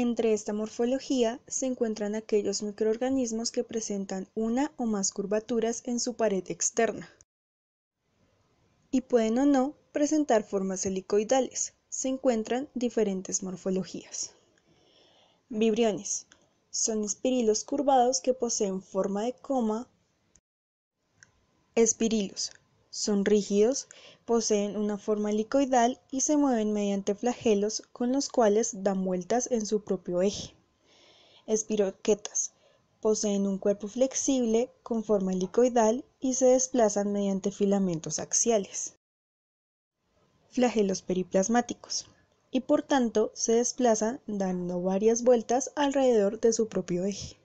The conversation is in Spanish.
Entre esta morfología se encuentran aquellos microorganismos que presentan una o más curvaturas en su pared externa y pueden o no presentar formas helicoidales. Se encuentran diferentes morfologías. Vibriones. Son espirilos curvados que poseen forma de coma. Espirilos. Son rígidos, poseen una forma helicoidal y se mueven mediante flagelos con los cuales dan vueltas en su propio eje. Espiroquetas. Poseen un cuerpo flexible con forma helicoidal y se desplazan mediante filamentos axiales. Flagelos periplasmáticos. Y por tanto se desplazan dando varias vueltas alrededor de su propio eje.